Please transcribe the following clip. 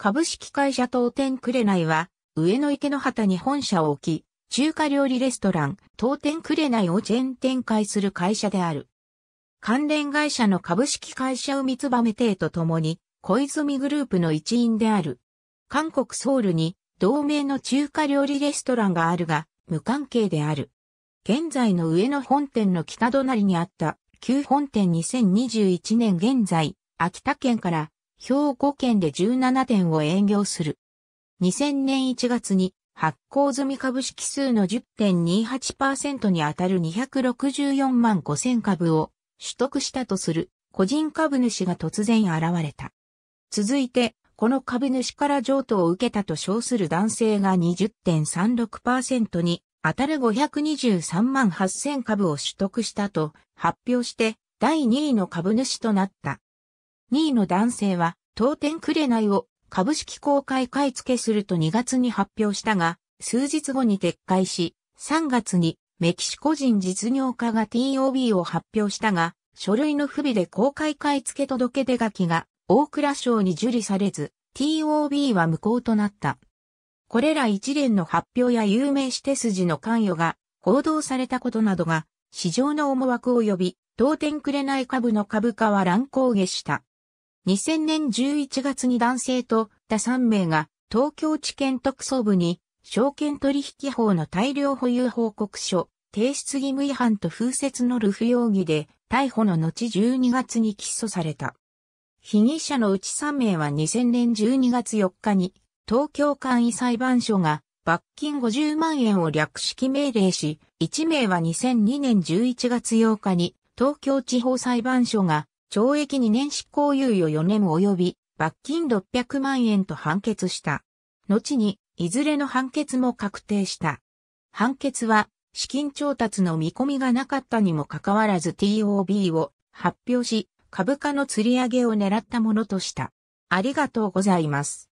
株式会社東天紅は、上野池の旗に本社を置き、中華料理レストラン、東天紅をチェーン展開する会社である。関連会社の株式会社海燕亭と共に、小泉グループの一員である。韓国ソウルに、同名の中華料理レストランがあるが、無関係である。現在の上野本店の北隣にあった、旧本店2021年現在、秋田県から兵庫県で17店を営業する。2000年1月に発行済み株式数の10.28%に当たる264万5000株を取得したとする個人株主が突然現れた。続いて、この株主から譲渡を受けたと称する男性が20.36%に当たる523万8000株を取得したと発表して第2位の株主となった。2位の男性は、当店くれないを株式公開買い付けすると2月に発表したが、数日後に撤回し、3月にメキシコ人実業家が TOB を発表したが、書類の不備で公開買い付け届出書きが大倉省に受理されず、TOB は無効となった。これら一連の発表や有名指て筋の関与が報道されたことなどが市場の思惑を呼び、当店くれない株の株価は乱高下した。2000年11月に男性と他3名が東京地検特捜部に証券取引法の大量保有報告書提出義務違反と風説のルフ容疑で逮捕の後12月に起訴された。被疑者のうち3名は2000年12月4日に東京簡易裁判所が罰金50万円を略式命令し、1名は2002年11月8日に東京地方裁判所が懲役2年執行猶予4年及び罰金600万円と判決した。後に、いずれの判決も確定した。判決は、資金調達の見込みがなかったにもかかわらず TOB を発表し、株価の釣り上げを狙ったものとした。ありがとうございます。